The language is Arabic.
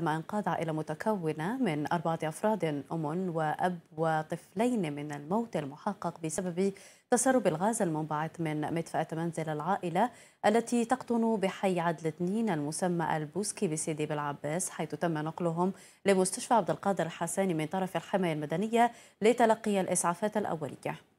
ما انقاذ عائله متكونه من اربعه افراد ام واب وطفلين من الموت المحقق بسبب تسرب الغاز المنبعث من مدفاه منزل العائله التي تقطن بحي عدل اثنين المسمى البوسكي بسيدي بالعباس حيث تم نقلهم لمستشفى عبد القادر الحساني من طرف الحمايه المدنيه لتلقي الاسعافات الاوليه.